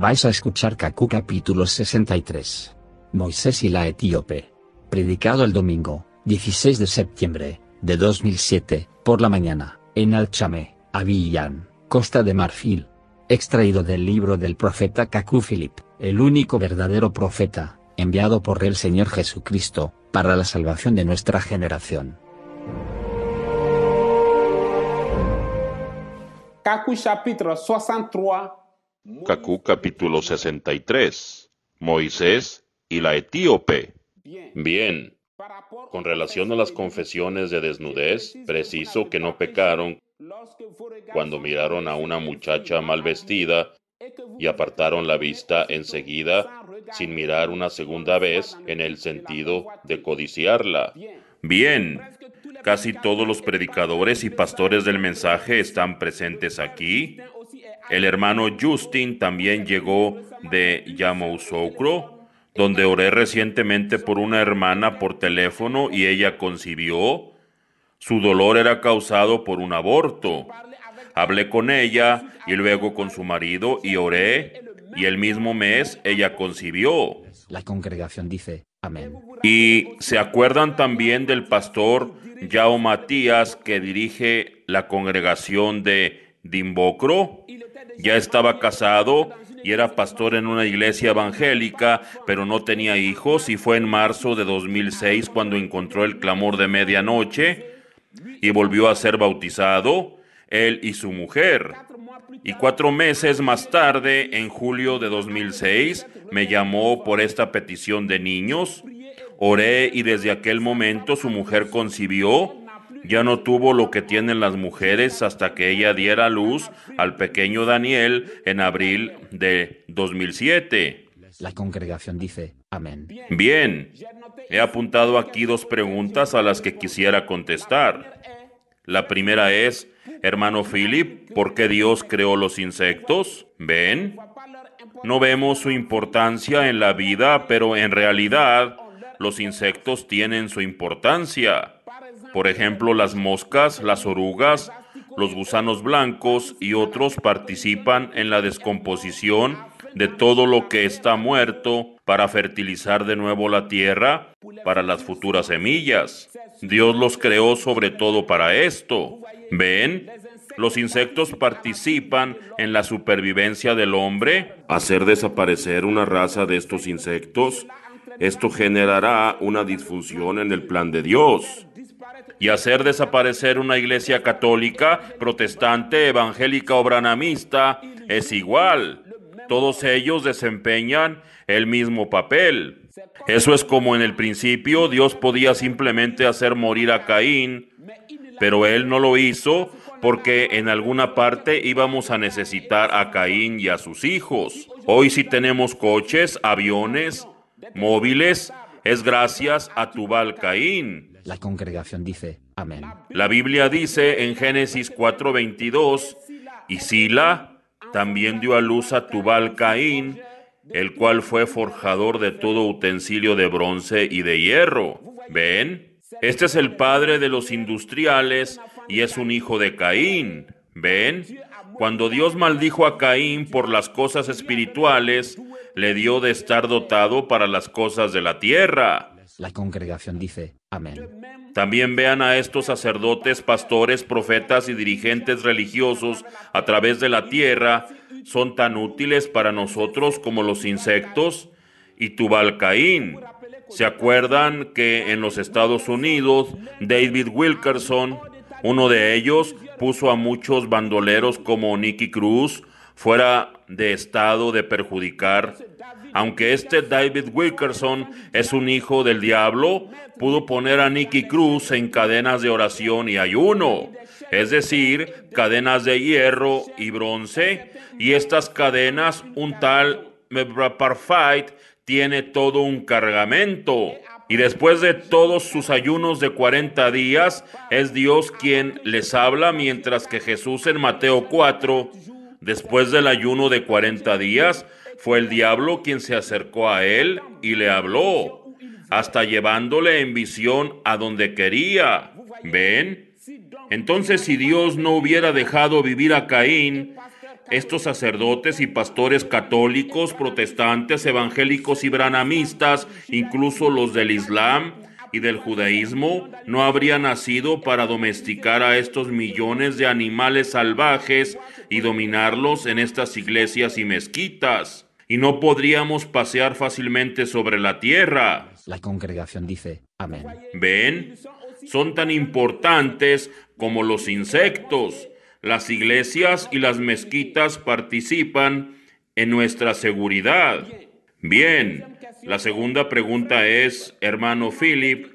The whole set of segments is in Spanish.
Vais a escuchar Kaku capítulo 63. Moisés y la etíope. Predicado el domingo, 16 de septiembre, de 2007, por la mañana, en Alchame, Avillán, Costa de Marfil. Extraído del libro del profeta Kaku Philip, el único verdadero profeta, enviado por el Señor Jesucristo, para la salvación de nuestra generación. Kaku Capítulo 63 Cacú capítulo 63. Moisés y la etíope. Bien. Con relación a las confesiones de desnudez, preciso que no pecaron cuando miraron a una muchacha mal vestida y apartaron la vista enseguida sin mirar una segunda vez en el sentido de codiciarla. Bien, casi todos los predicadores y pastores del mensaje están presentes aquí el hermano Justin también llegó de Yamoussoukro, donde oré recientemente por una hermana por teléfono y ella concibió. Su dolor era causado por un aborto. Hablé con ella y luego con su marido y oré y el mismo mes ella concibió. La congregación dice, amén. Y se acuerdan también del pastor Yao Matías que dirige la congregación de Dimbocro. Ya estaba casado y era pastor en una iglesia evangélica, pero no tenía hijos y fue en marzo de 2006 cuando encontró el clamor de medianoche y volvió a ser bautizado, él y su mujer. Y cuatro meses más tarde, en julio de 2006, me llamó por esta petición de niños. Oré y desde aquel momento su mujer concibió ya no tuvo lo que tienen las mujeres hasta que ella diera luz al pequeño Daniel en abril de 2007. La congregación dice, amén. Bien, he apuntado aquí dos preguntas a las que quisiera contestar. La primera es, hermano Philip, ¿por qué Dios creó los insectos? ¿Ven? No vemos su importancia en la vida, pero en realidad los insectos tienen su importancia. Por ejemplo, las moscas, las orugas, los gusanos blancos y otros participan en la descomposición de todo lo que está muerto para fertilizar de nuevo la tierra para las futuras semillas. Dios los creó sobre todo para esto. ¿Ven? Los insectos participan en la supervivencia del hombre. Hacer desaparecer una raza de estos insectos, esto generará una disfunción en el plan de Dios y hacer desaparecer una iglesia católica, protestante, evangélica o branamista es igual. Todos ellos desempeñan el mismo papel. Eso es como en el principio Dios podía simplemente hacer morir a Caín, pero él no lo hizo porque en alguna parte íbamos a necesitar a Caín y a sus hijos. Hoy si tenemos coches, aviones, móviles, es gracias a Tubal Caín. La congregación dice, amén. La Biblia dice en Génesis 4:22, y Sila también dio a luz a Tubal Caín, el cual fue forjador de todo utensilio de bronce y de hierro. ¿Ven? Este es el padre de los industriales y es un hijo de Caín. ¿Ven? Cuando Dios maldijo a Caín por las cosas espirituales, le dio de estar dotado para las cosas de la tierra. La congregación dice, amén. También vean a estos sacerdotes, pastores, profetas y dirigentes religiosos a través de la tierra. Son tan útiles para nosotros como los insectos y Tubalcaín. ¿Se acuerdan que en los Estados Unidos David Wilkerson, uno de ellos, puso a muchos bandoleros como Nicky Cruz fuera de estado de perjudicar aunque este David Wilkerson es un hijo del diablo, pudo poner a Nicky Cruz en cadenas de oración y ayuno, es decir, cadenas de hierro y bronce, y estas cadenas un tal Parfait, tiene todo un cargamento. Y después de todos sus ayunos de 40 días, es Dios quien les habla, mientras que Jesús en Mateo 4, después del ayuno de 40 días, fue el diablo quien se acercó a él y le habló, hasta llevándole en visión a donde quería. ¿Ven? Entonces si Dios no hubiera dejado vivir a Caín, estos sacerdotes y pastores católicos, protestantes, evangélicos y branamistas, incluso los del Islam y del judaísmo, no habrían nacido para domesticar a estos millones de animales salvajes y dominarlos en estas iglesias y mezquitas y no podríamos pasear fácilmente sobre la tierra. La congregación dice, amén. ¿Ven? Son tan importantes como los insectos. Las iglesias y las mezquitas participan en nuestra seguridad. Bien, la segunda pregunta es, hermano Philip,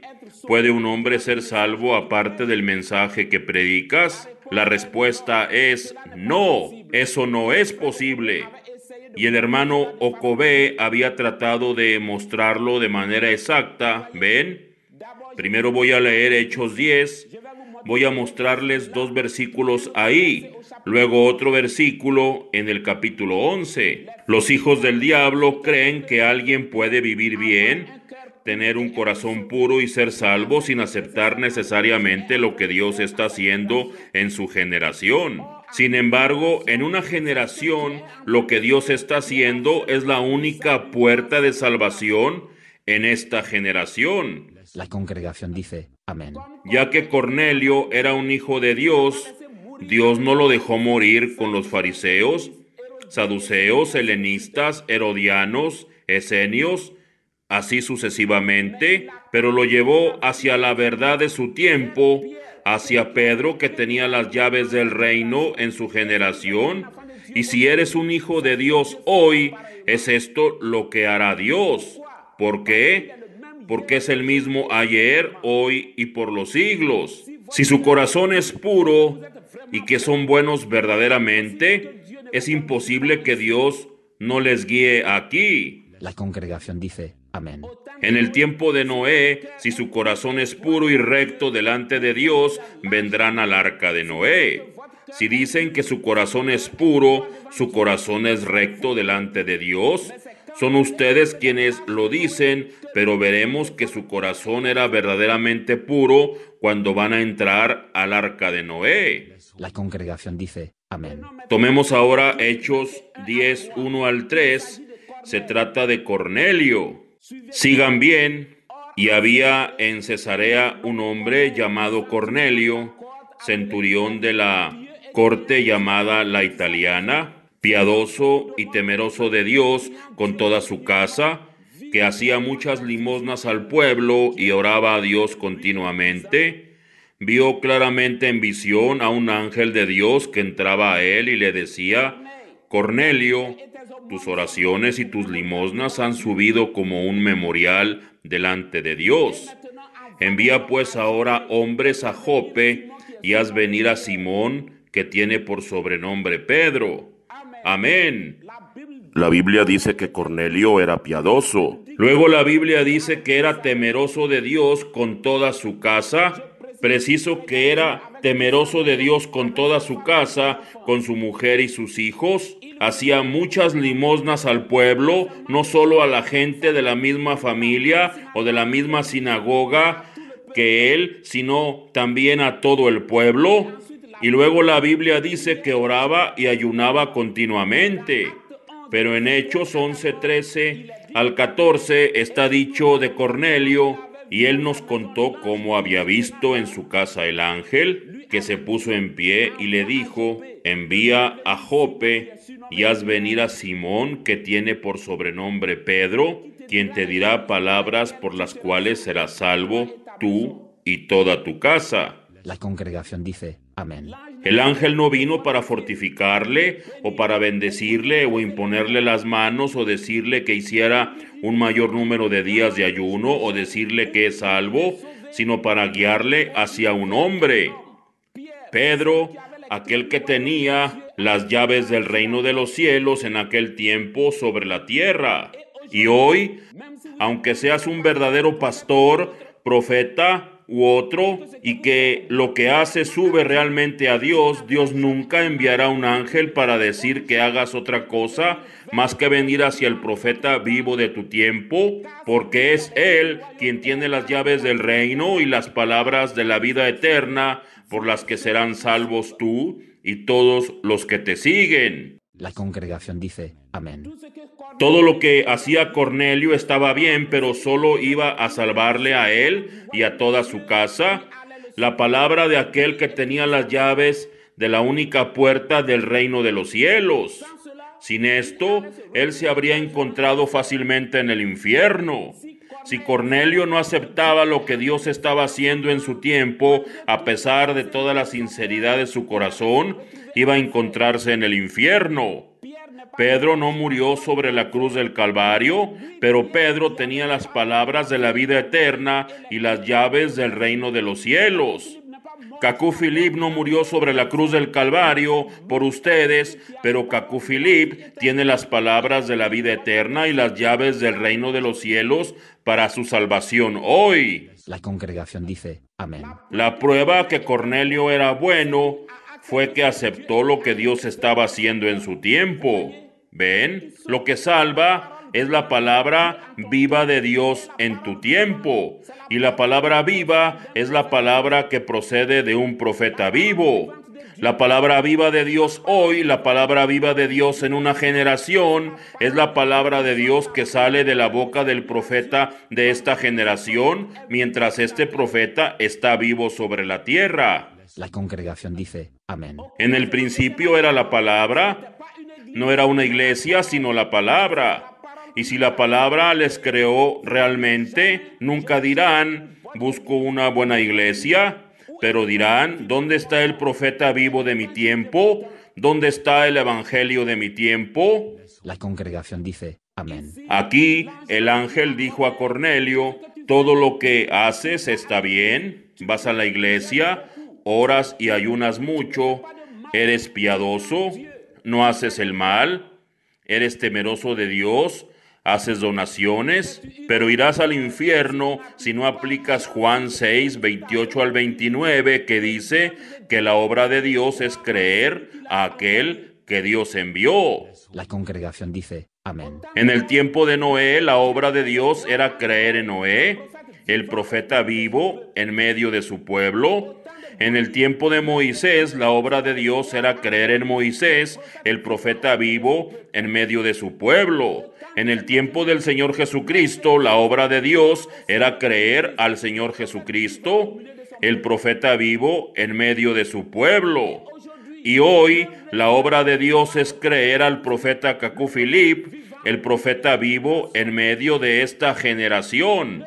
¿puede un hombre ser salvo aparte del mensaje que predicas? La respuesta es no, eso no es posible y el hermano Okobe había tratado de mostrarlo de manera exacta. ¿Ven? Primero voy a leer Hechos 10. Voy a mostrarles dos versículos ahí. Luego otro versículo en el capítulo 11. Los hijos del diablo creen que alguien puede vivir bien, tener un corazón puro y ser salvo sin aceptar necesariamente lo que Dios está haciendo en su generación. Sin embargo, en una generación, lo que Dios está haciendo es la única puerta de salvación en esta generación. La congregación dice, amén. Ya que Cornelio era un hijo de Dios, Dios no lo dejó morir con los fariseos, saduceos, helenistas, herodianos, esenios, así sucesivamente, pero lo llevó hacia la verdad de su tiempo hacia Pedro que tenía las llaves del reino en su generación? Y si eres un hijo de Dios hoy, es esto lo que hará Dios. ¿Por qué? Porque es el mismo ayer, hoy y por los siglos. Si su corazón es puro y que son buenos verdaderamente, es imposible que Dios no les guíe aquí. La congregación dice, en el tiempo de Noé, si su corazón es puro y recto delante de Dios, vendrán al arca de Noé. Si dicen que su corazón es puro, su corazón es recto delante de Dios, son ustedes quienes lo dicen, pero veremos que su corazón era verdaderamente puro cuando van a entrar al arca de Noé. La congregación dice, amén. Tomemos ahora Hechos 10, 1 al 3. Se trata de Cornelio. Sigan bien. Y había en Cesarea un hombre llamado Cornelio, centurión de la corte llamada la italiana, piadoso y temeroso de Dios con toda su casa, que hacía muchas limosnas al pueblo y oraba a Dios continuamente, vio claramente en visión a un ángel de Dios que entraba a él y le decía, Cornelio, tus oraciones y tus limosnas han subido como un memorial delante de Dios. Envía pues ahora hombres a Jope y haz venir a Simón, que tiene por sobrenombre Pedro. Amén. La Biblia dice que Cornelio era piadoso. Luego la Biblia dice que era temeroso de Dios con toda su casa preciso que era temeroso de Dios con toda su casa, con su mujer y sus hijos. Hacía muchas limosnas al pueblo, no solo a la gente de la misma familia o de la misma sinagoga que él, sino también a todo el pueblo. Y luego la Biblia dice que oraba y ayunaba continuamente. Pero en Hechos 11, 13 al 14 está dicho de Cornelio, y él nos contó cómo había visto en su casa el ángel que se puso en pie y le dijo, envía a Jope y haz venir a Simón que tiene por sobrenombre Pedro, quien te dirá palabras por las cuales serás salvo tú y toda tu casa. La congregación dice, amén. El ángel no vino para fortificarle o para bendecirle o imponerle las manos o decirle que hiciera un mayor número de días de ayuno o decirle que es salvo, sino para guiarle hacia un hombre. Pedro, aquel que tenía las llaves del reino de los cielos en aquel tiempo sobre la tierra. Y hoy, aunque seas un verdadero pastor, profeta, u otro y que lo que hace sube realmente a Dios, Dios nunca enviará un ángel para decir que hagas otra cosa más que venir hacia el profeta vivo de tu tiempo, porque es Él quien tiene las llaves del reino y las palabras de la vida eterna por las que serán salvos tú y todos los que te siguen. La congregación dice, amén. Todo lo que hacía Cornelio estaba bien, pero solo iba a salvarle a él y a toda su casa. La palabra de aquel que tenía las llaves de la única puerta del reino de los cielos. Sin esto, él se habría encontrado fácilmente en el infierno. Si Cornelio no aceptaba lo que Dios estaba haciendo en su tiempo, a pesar de toda la sinceridad de su corazón, iba a encontrarse en el infierno. Pedro no murió sobre la cruz del Calvario, pero Pedro tenía las palabras de la vida eterna y las llaves del reino de los cielos. Cacú Filip no murió sobre la cruz del Calvario por ustedes, pero Cacú Filip tiene las palabras de la vida eterna y las llaves del reino de los cielos para su salvación hoy. La congregación dice, amén. La prueba que Cornelio era bueno fue que aceptó lo que Dios estaba haciendo en su tiempo. ¿Ven? Lo que salva es la palabra viva de Dios en tu tiempo. Y la palabra viva es la palabra que procede de un profeta vivo. La palabra viva de Dios hoy, la palabra viva de Dios en una generación, es la palabra de Dios que sale de la boca del profeta de esta generación, mientras este profeta está vivo sobre la tierra. La congregación dice, amén. En el principio era la palabra, no era una iglesia, sino la palabra. Y si la palabra les creó realmente, nunca dirán, busco una buena iglesia, pero dirán, ¿dónde está el profeta vivo de mi tiempo? ¿Dónde está el evangelio de mi tiempo? La congregación dice, amén. Aquí el ángel dijo a Cornelio, todo lo que haces está bien, vas a la iglesia, oras y ayunas mucho, eres piadoso, no haces el mal, eres temeroso de Dios, haces donaciones, pero irás al infierno si no aplicas Juan 6, 28 al 29, que dice que la obra de Dios es creer a aquel que Dios envió. La congregación dice, amén. En el tiempo de Noé, la obra de Dios era creer en Noé, el profeta vivo, en medio de su pueblo. En el tiempo de Moisés, la obra de Dios era creer en Moisés, el profeta vivo, en medio de su pueblo. En el tiempo del Señor Jesucristo, la obra de Dios era creer al Señor Jesucristo, el profeta vivo, en medio de su pueblo. Y hoy la obra de Dios es creer al profeta Cacú Filip, el profeta vivo, en medio de esta generación.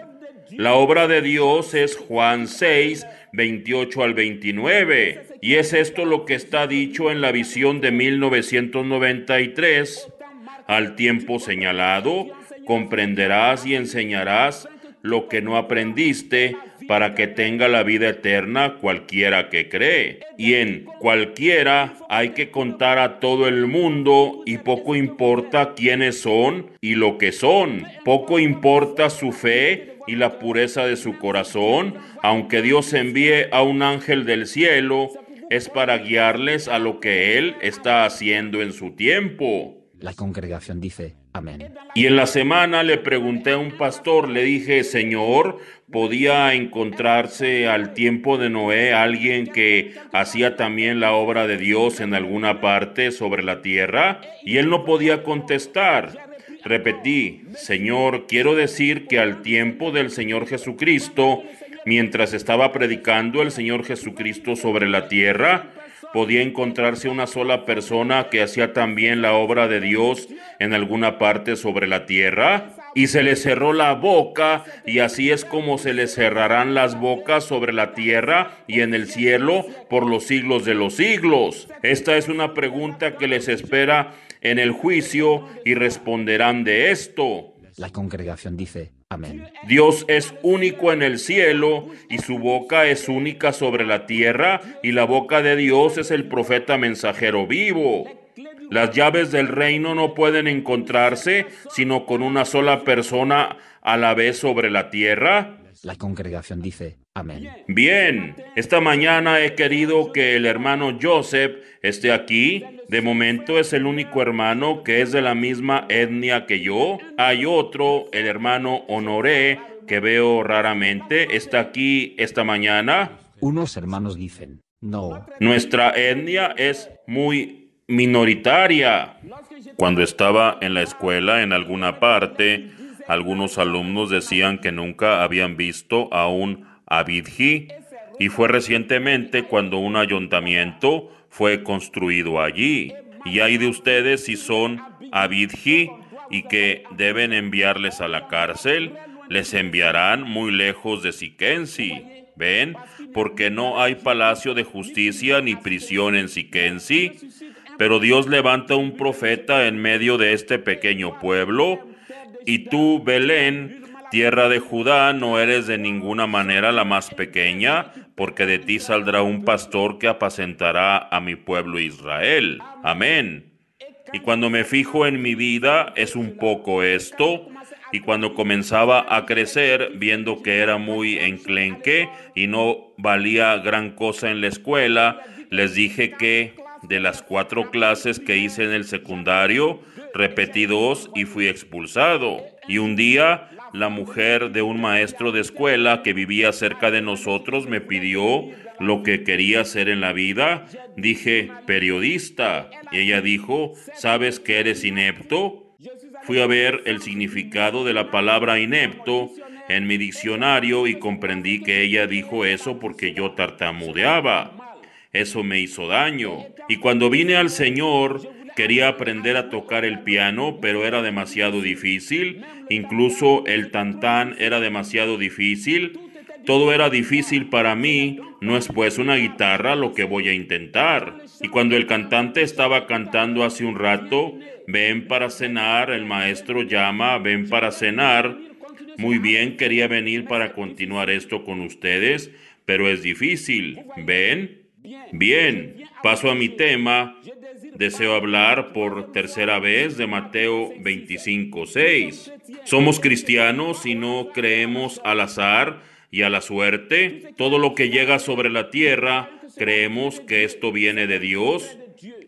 La obra de Dios es Juan 6, 28 al 29. Y es esto lo que está dicho en la visión de 1993 al tiempo señalado, comprenderás y enseñarás lo que no aprendiste para que tenga la vida eterna cualquiera que cree. Y en cualquiera hay que contar a todo el mundo y poco importa quiénes son y lo que son. Poco importa su fe y la pureza de su corazón, aunque Dios envíe a un ángel del cielo, es para guiarles a lo que Él está haciendo en su tiempo. La congregación dice, amén. Y en la semana le pregunté a un pastor, le dije, Señor, ¿podía encontrarse al tiempo de Noé alguien que hacía también la obra de Dios en alguna parte sobre la tierra? Y él no podía contestar. Repetí, Señor, quiero decir que al tiempo del Señor Jesucristo, mientras estaba predicando el Señor Jesucristo sobre la tierra, podía encontrarse una sola persona que hacía también la obra de Dios en alguna parte sobre la tierra? Y se le cerró la boca, y así es como se le cerrarán las bocas sobre la tierra y en el cielo por los siglos de los siglos. Esta es una pregunta que les espera en el juicio y responderán de esto. La congregación dice, Dios es único en el cielo y su boca es única sobre la tierra y la boca de Dios es el profeta mensajero vivo. Las llaves del reino no pueden encontrarse sino con una sola persona a la vez sobre la tierra. La congregación dice, amén. Bien, esta mañana he querido que el hermano Joseph esté aquí de momento es el único hermano que es de la misma etnia que yo. Hay otro, el hermano Honoré, que veo raramente. Está aquí esta mañana. Unos hermanos dicen, no. Nuestra etnia es muy minoritaria. Cuando estaba en la escuela en alguna parte, algunos alumnos decían que nunca habían visto a un abidji. Y fue recientemente cuando un ayuntamiento fue construido allí. Y hay de ustedes si son Abidji y que deben enviarles a la cárcel, les enviarán muy lejos de Siquensi. ¿Ven? Porque no hay palacio de justicia ni prisión en Siquensi. Pero Dios levanta un profeta en medio de este pequeño pueblo. Y tú, Belén, Tierra de Judá, no eres de ninguna manera la más pequeña, porque de ti saldrá un pastor que apacentará a mi pueblo Israel. Amén. Y cuando me fijo en mi vida, es un poco esto. Y cuando comenzaba a crecer, viendo que era muy enclenque y no valía gran cosa en la escuela, les dije que de las cuatro clases que hice en el secundario, repetí dos y fui expulsado. Y un día la mujer de un maestro de escuela que vivía cerca de nosotros me pidió lo que quería hacer en la vida. Dije, periodista. Y ella dijo, ¿sabes que eres inepto? Fui a ver el significado de la palabra inepto en mi diccionario y comprendí que ella dijo eso porque yo tartamudeaba. Eso me hizo daño. Y cuando vine al Señor, Quería aprender a tocar el piano, pero era demasiado difícil. Incluso el tantán era demasiado difícil. Todo era difícil para mí, no es pues una guitarra lo que voy a intentar. Y cuando el cantante estaba cantando hace un rato, ven para cenar, el maestro llama, ven para cenar. Muy bien, quería venir para continuar esto con ustedes, pero es difícil. Ven, Bien, paso a mi tema. Deseo hablar por tercera vez de Mateo 25.6. Somos cristianos y no creemos al azar y a la suerte. Todo lo que llega sobre la tierra, creemos que esto viene de Dios.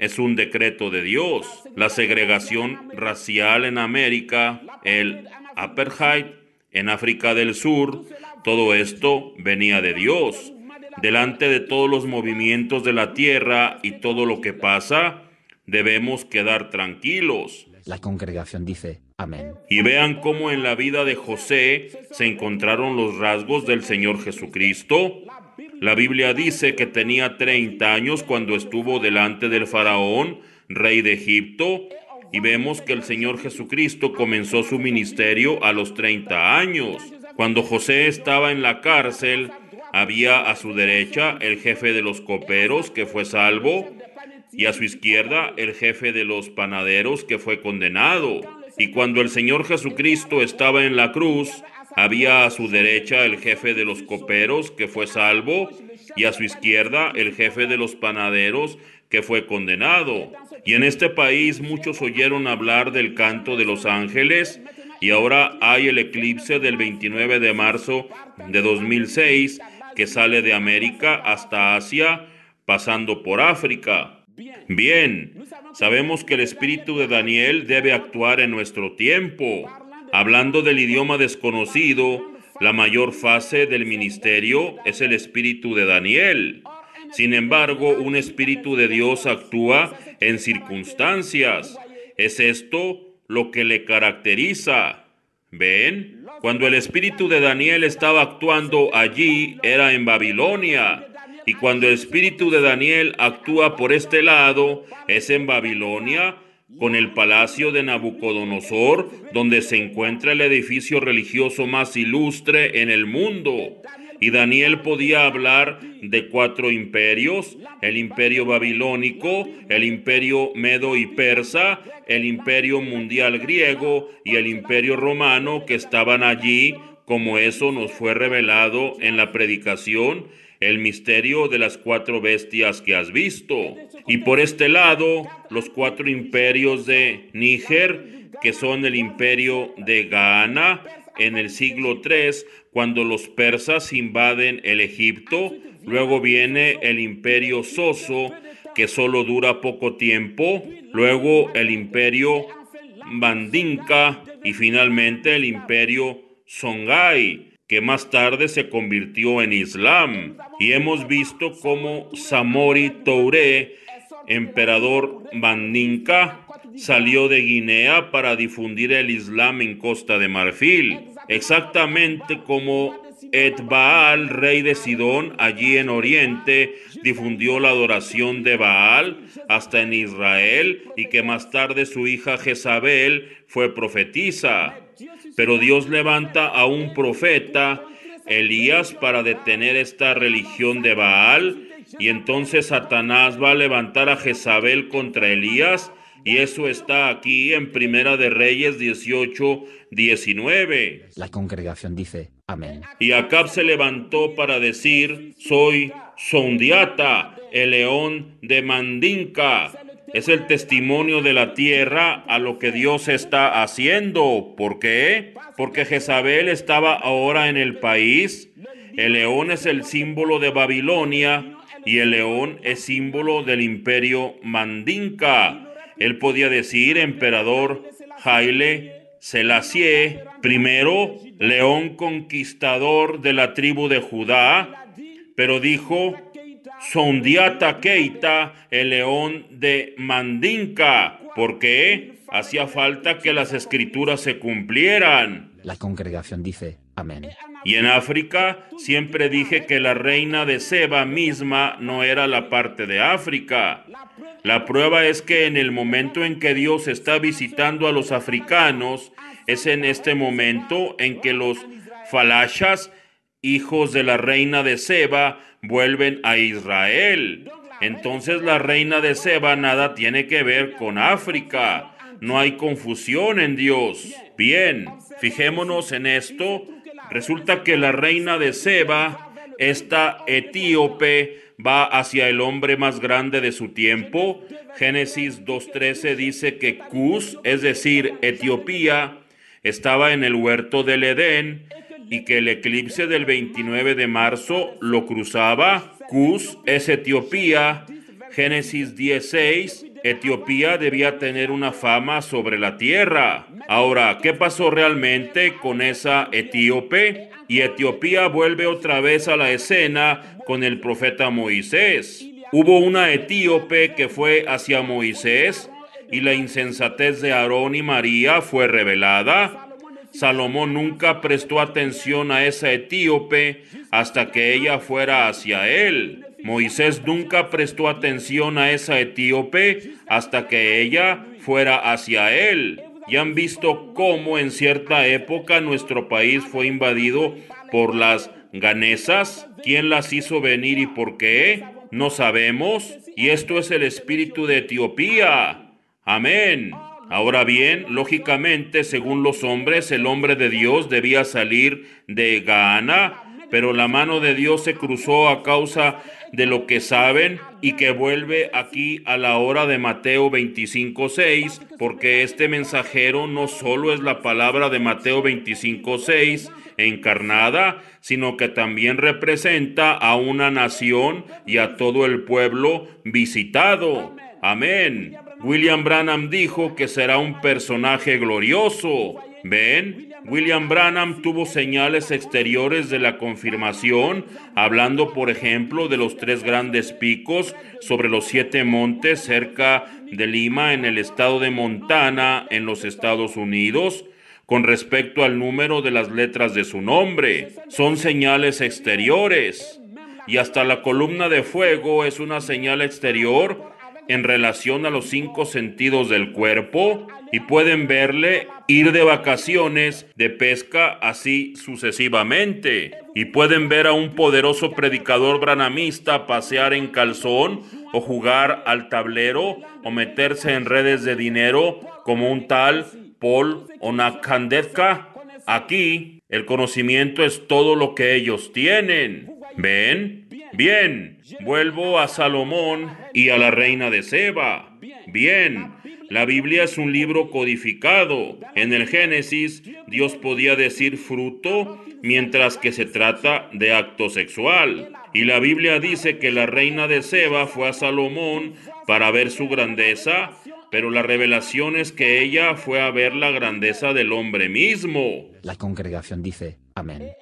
Es un decreto de Dios. La segregación racial en América, el apartheid en África del Sur, todo esto venía de Dios delante de todos los movimientos de la tierra y todo lo que pasa, debemos quedar tranquilos. La congregación dice, amén. Y vean cómo en la vida de José se encontraron los rasgos del Señor Jesucristo. La Biblia dice que tenía 30 años cuando estuvo delante del faraón, rey de Egipto, y vemos que el Señor Jesucristo comenzó su ministerio a los 30 años. Cuando José estaba en la cárcel, había a su derecha el jefe de los coperos que fue salvo y a su izquierda el jefe de los panaderos que fue condenado. Y cuando el Señor Jesucristo estaba en la cruz, había a su derecha el jefe de los coperos que fue salvo y a su izquierda el jefe de los panaderos que fue condenado. Y en este país muchos oyeron hablar del canto de los ángeles y ahora hay el eclipse del 29 de marzo de 2006 que sale de América hasta Asia, pasando por África. Bien, sabemos que el espíritu de Daniel debe actuar en nuestro tiempo. Hablando del idioma desconocido, la mayor fase del ministerio es el espíritu de Daniel. Sin embargo, un espíritu de Dios actúa en circunstancias. Es esto lo que le caracteriza. ¿Ven? Cuando el espíritu de Daniel estaba actuando allí era en Babilonia. Y cuando el espíritu de Daniel actúa por este lado es en Babilonia con el palacio de Nabucodonosor, donde se encuentra el edificio religioso más ilustre en el mundo. Y Daniel podía hablar de cuatro imperios, el imperio babilónico, el imperio medo y persa, el imperio mundial griego y el imperio romano que estaban allí, como eso nos fue revelado en la predicación el misterio de las cuatro bestias que has visto. Y por este lado, los cuatro imperios de Níger, que son el imperio de Ghana en el siglo III, cuando los persas invaden el Egipto, luego viene el imperio Soso, que solo dura poco tiempo, luego el imperio Bandinka y finalmente el imperio Songhai, que más tarde se convirtió en Islam. Y hemos visto cómo Samori Touré, emperador Bandinka, salió de Guinea para difundir el Islam en Costa de Marfil exactamente como Baal, rey de Sidón, allí en Oriente, difundió la adoración de Baal hasta en Israel y que más tarde su hija Jezabel fue profetisa. Pero Dios levanta a un profeta, Elías, para detener esta religión de Baal y entonces Satanás va a levantar a Jezabel contra Elías y eso está aquí en Primera de Reyes 18, 19. La congregación dice, amén. Y Acab se levantó para decir, soy Sondiata, el león de Mandinka. Es el testimonio de la tierra a lo que Dios está haciendo. ¿Por qué? Porque Jezabel estaba ahora en el país. El león es el símbolo de Babilonia y el león es símbolo del imperio Mandinka. Él podía decir emperador Jaile Selassie, primero león conquistador de la tribu de Judá, pero dijo Sondiata Keita, el león de Mandinka, porque hacía falta que las escrituras se cumplieran. La congregación dice, amén. Y en África siempre dije que la reina de Seba misma no era la parte de África. La prueba es que en el momento en que Dios está visitando a los africanos, es en este momento en que los falashas, hijos de la reina de Seba, vuelven a Israel. Entonces la reina de Seba nada tiene que ver con África. No hay confusión en Dios. Bien, fijémonos en esto Resulta que la reina de Seba, esta etíope, va hacia el hombre más grande de su tiempo. Génesis 2.13 dice que Cus, es decir, Etiopía, estaba en el huerto del Edén y que el eclipse del 29 de marzo lo cruzaba. Cus es Etiopía. Génesis 16 Etiopía debía tener una fama sobre la tierra. Ahora, ¿qué pasó realmente con esa etíope? Y Etiopía vuelve otra vez a la escena con el profeta Moisés. Hubo una etíope que fue hacia Moisés y la insensatez de Aarón y María fue revelada. Salomón nunca prestó atención a esa etíope hasta que ella fuera hacia él. Moisés nunca prestó atención a esa etíope hasta que ella fuera hacia él. Y han visto cómo en cierta época nuestro país fue invadido por las ganesas. ¿Quién las hizo venir y por qué? No sabemos. Y esto es el espíritu de Etiopía. Amén. Ahora bien, lógicamente, según los hombres, el hombre de Dios debía salir de Gaana, pero la mano de Dios se cruzó a causa de lo que saben y que vuelve aquí a la hora de Mateo 25.6, porque este mensajero no solo es la palabra de Mateo 25.6 encarnada, sino que también representa a una nación y a todo el pueblo visitado. Amén. William Branham dijo que será un personaje glorioso. ¿Ven? William Branham tuvo señales exteriores de la confirmación, hablando por ejemplo de los tres grandes picos sobre los siete montes cerca de Lima en el estado de Montana en los Estados Unidos con respecto al número de las letras de su nombre. Son señales exteriores. Y hasta la columna de fuego es una señal exterior en relación a los cinco sentidos del cuerpo y pueden verle ir de vacaciones, de pesca, así sucesivamente. Y pueden ver a un poderoso predicador branamista pasear en calzón o jugar al tablero o meterse en redes de dinero como un tal Paul Onakandetka. Aquí el conocimiento es todo lo que ellos tienen. Ven, bien, vuelvo a Salomón y a la reina de Seba. Bien, la Biblia es un libro codificado. En el Génesis, Dios podía decir fruto mientras que se trata de acto sexual. Y la Biblia dice que la reina de Seba fue a Salomón para ver su grandeza, pero la revelación es que ella fue a ver la grandeza del hombre mismo. La congregación dice,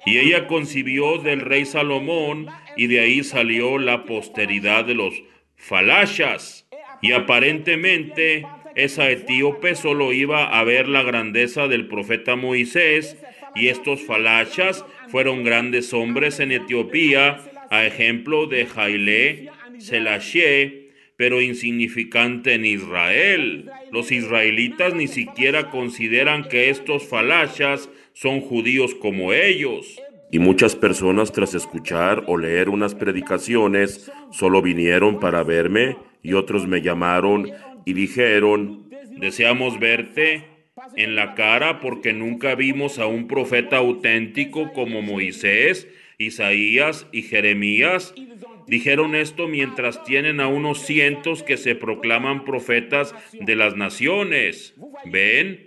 y ella concibió del rey Salomón y de ahí salió la posteridad de los falachas. Y aparentemente esa etíope solo iba a ver la grandeza del profeta Moisés y estos falachas fueron grandes hombres en Etiopía, a ejemplo de Jailé, Selashé, pero insignificante en Israel. Los israelitas ni siquiera consideran que estos falachas son judíos como ellos. Y muchas personas tras escuchar o leer unas predicaciones solo vinieron para verme y otros me llamaron y dijeron, deseamos verte en la cara porque nunca vimos a un profeta auténtico como Moisés, Isaías y Jeremías. Dijeron esto mientras tienen a unos cientos que se proclaman profetas de las naciones. ¿Ven?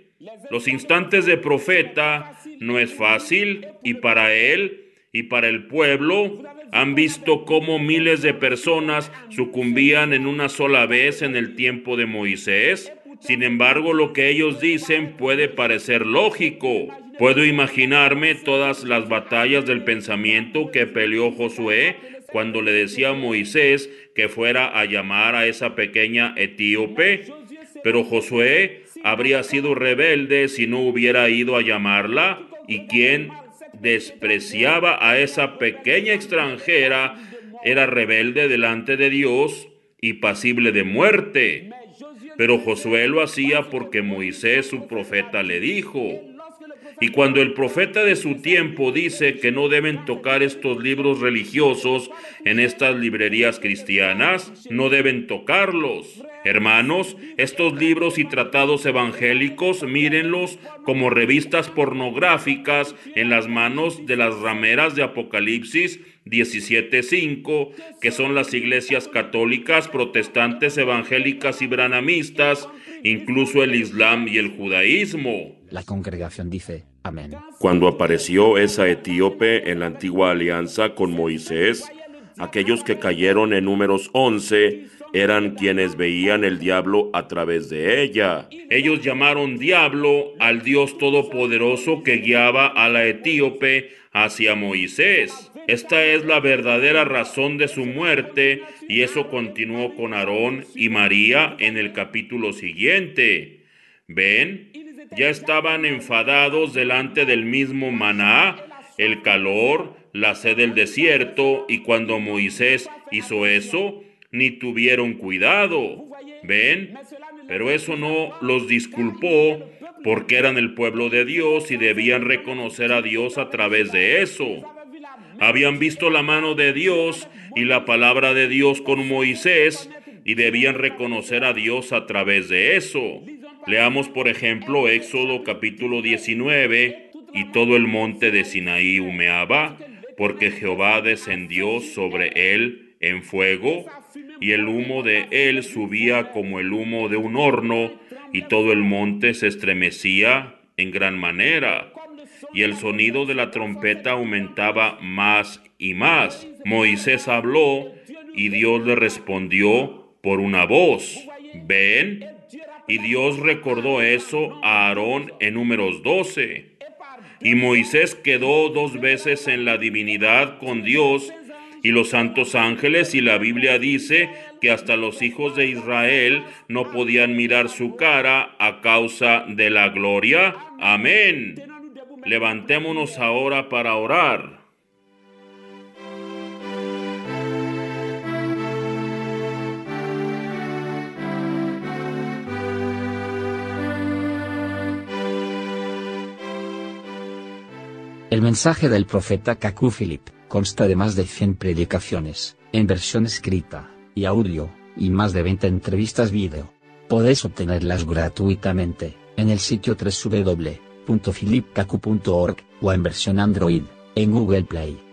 Los instantes de profeta no es fácil y para él y para el pueblo han visto cómo miles de personas sucumbían en una sola vez en el tiempo de Moisés. Sin embargo, lo que ellos dicen puede parecer lógico. Puedo imaginarme todas las batallas del pensamiento que peleó Josué cuando le decía a Moisés que fuera a llamar a esa pequeña etíope. Pero Josué habría sido rebelde si no hubiera ido a llamarla y quien despreciaba a esa pequeña extranjera era rebelde delante de Dios y pasible de muerte. Pero Josué lo hacía porque Moisés, su profeta, le dijo, y cuando el profeta de su tiempo dice que no deben tocar estos libros religiosos en estas librerías cristianas, no deben tocarlos. Hermanos, estos libros y tratados evangélicos, mírenlos como revistas pornográficas en las manos de las rameras de Apocalipsis 17.5, que son las iglesias católicas, protestantes, evangélicas y branamistas, incluso el Islam y el judaísmo. La congregación dice, amén. Cuando apareció esa etíope en la antigua alianza con Moisés, aquellos que cayeron en números 11 eran quienes veían el diablo a través de ella. Ellos llamaron diablo al Dios Todopoderoso que guiaba a la etíope hacia Moisés. Esta es la verdadera razón de su muerte y eso continuó con Aarón y María en el capítulo siguiente. Ven, ya estaban enfadados delante del mismo maná, el calor, la sed del desierto, y cuando Moisés hizo eso, ni tuvieron cuidado. ¿Ven? Pero eso no los disculpó porque eran el pueblo de Dios y debían reconocer a Dios a través de eso. Habían visto la mano de Dios y la palabra de Dios con Moisés y debían reconocer a Dios a través de eso. Leamos, por ejemplo, Éxodo capítulo 19, y todo el monte de Sinaí humeaba, porque Jehová descendió sobre él en fuego, y el humo de él subía como el humo de un horno, y todo el monte se estremecía en gran manera, y el sonido de la trompeta aumentaba más y más. Moisés habló, y Dios le respondió por una voz. Ven y Dios recordó eso a Aarón en números 12. Y Moisés quedó dos veces en la divinidad con Dios y los santos ángeles y la Biblia dice que hasta los hijos de Israel no podían mirar su cara a causa de la gloria. Amén. Levantémonos ahora para orar. mensaje del profeta Kaku Philip consta de más de 100 predicaciones, en versión escrita y audio, y más de 20 entrevistas video. Podés obtenerlas gratuitamente en el sitio www.philipkaku.org o en versión Android en Google Play.